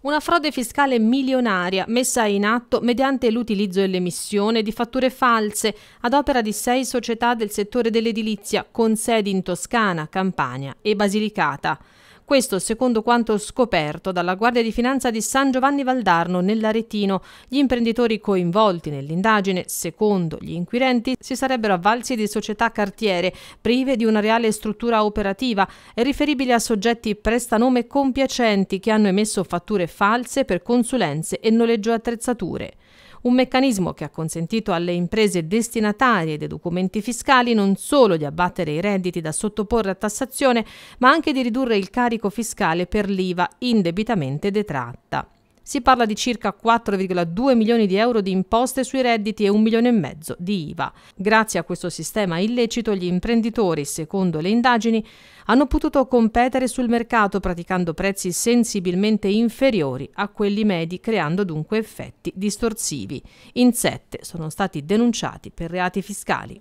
Una frode fiscale milionaria messa in atto mediante l'utilizzo e l'emissione di fatture false ad opera di sei società del settore dell'edilizia con sedi in Toscana, Campania e Basilicata. Questo secondo quanto scoperto dalla Guardia di Finanza di San Giovanni Valdarno nell'Aretino. Gli imprenditori coinvolti nell'indagine, secondo gli inquirenti, si sarebbero avvalsi di società cartiere prive di una reale struttura operativa e riferibili a soggetti prestanome compiacenti che hanno emesso fatture false per consulenze e noleggio attrezzature un meccanismo che ha consentito alle imprese destinatarie dei documenti fiscali non solo di abbattere i redditi da sottoporre a tassazione, ma anche di ridurre il carico fiscale per l'IVA indebitamente detratta. Si parla di circa 4,2 milioni di euro di imposte sui redditi e un milione e mezzo di IVA. Grazie a questo sistema illecito gli imprenditori, secondo le indagini, hanno potuto competere sul mercato praticando prezzi sensibilmente inferiori a quelli medi, creando dunque effetti distorsivi. In sette sono stati denunciati per reati fiscali.